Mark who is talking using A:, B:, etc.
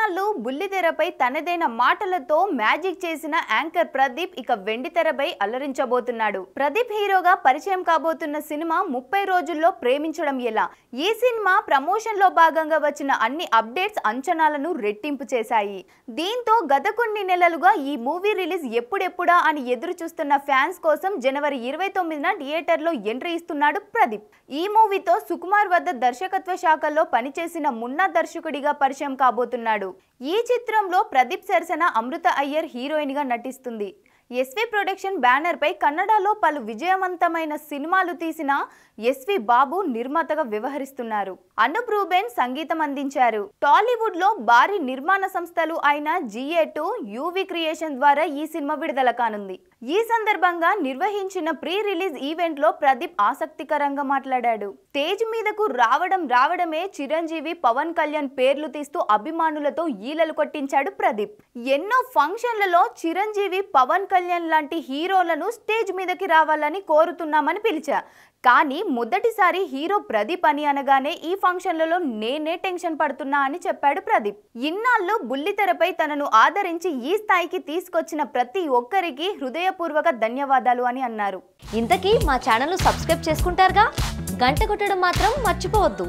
A: ఇన్నాళ్ళు బుల్లితెరపై తనదైన మాటలతో మ్యాజిక్ చేసిన యాంకర్ ప్రదీప్ ఇక వెండితెరపై అల్లరించబోతున్నాడు ప్రదీప్ హీరోగా పరిచయం కాబోతున్న సినిమా ముప్పై రోజుల్లో ప్రేమించడం ఎలా ఈ సినిమా ప్రమోషన్ లో భాగంగా వచ్చిన అన్ని అప్డేట్స్ అంచనాలను రెట్టింపు చేశాయి దీంతో గత కొన్ని నెలలుగా ఈ మూవీ రిలీజ్ ఎప్పుడెప్పుడా అని ఎదురు చూస్తున్న ఫ్యాన్స్ కోసం జనవరి ఇరవై తొమ్మిదిన థియేటర్లో ఎంట్రీ ఇస్తున్నాడు ప్రదీప్ ఈ మూవీతో సుకుమార్ వద్ద దర్శకత్వ శాఖలో పనిచేసిన మున్నా దర్శకుడిగా పరిచయం కాబోతున్నాడు ఈ చిత్రంలో ప్రదీప్ సరసన అమృత అయ్యర్ హీరోయిన్ గా నటిస్తుంది ఎస్వి ప్రొడక్షన్ బ్యానర్పై కన్నడలో పలు విజయవంతమైన సినిమాలు తీసిన ఎస్వి బాబు నిర్మాతగా వ్యవహరిస్తున్నారు అనుప్ రూబెన్ సంగీతం అందించారు టాలీవుడ్ లో భారీ నిర్మాణ సంస్థలు అయిన జిఏ టూ యూవి క్రియేషన్ ద్వారా ఈ సినిమా విడుదల కానుంది ఈ సందర్భంగా నిర్వహించిన ప్రీ రిలీజ్ ఈవెంట్ లో ప్రదీప్ ఆసక్తికరంగా మాట్లాడాడు తేజ్ మీదకు రావడం రావడమే చిరంజీవి పవన్ కళ్యాణ్ పేర్లు తీస్తూ అభిమానులతో ఈలలు కొట్టించాడు ప్రదీప్ ఎన్నో ఫంక్షన్లలో చిరంజీవి పవన్ కళ్యాణ్ కళ్యాణ్ లాంటి హీరోలను స్టేజ్ మీదకి రావాలని కోరుతున్నామని పిలిచా కానీ మొదటిసారి హీరో ప్రదీప్ అని అనగానే ఈ ఫంక్షన్లలో నేనే టెన్షన్ పడుతున్నా అని చెప్పాడు ప్రదీప్ ఇన్నాళ్ళు బుల్లితెరపై తనను ఆదరించి ఈ స్థాయికి తీసుకొచ్చిన ప్రతి ఒక్కరికి హృదయపూర్వక ధన్యవాదాలు అని అన్నారు ఇంతకీ మా ఛానల్ సబ్స్క్రైబ్ చేసుకుంటారుగా గంట కొట్టడం మాత్రం మర్చిపోవద్దు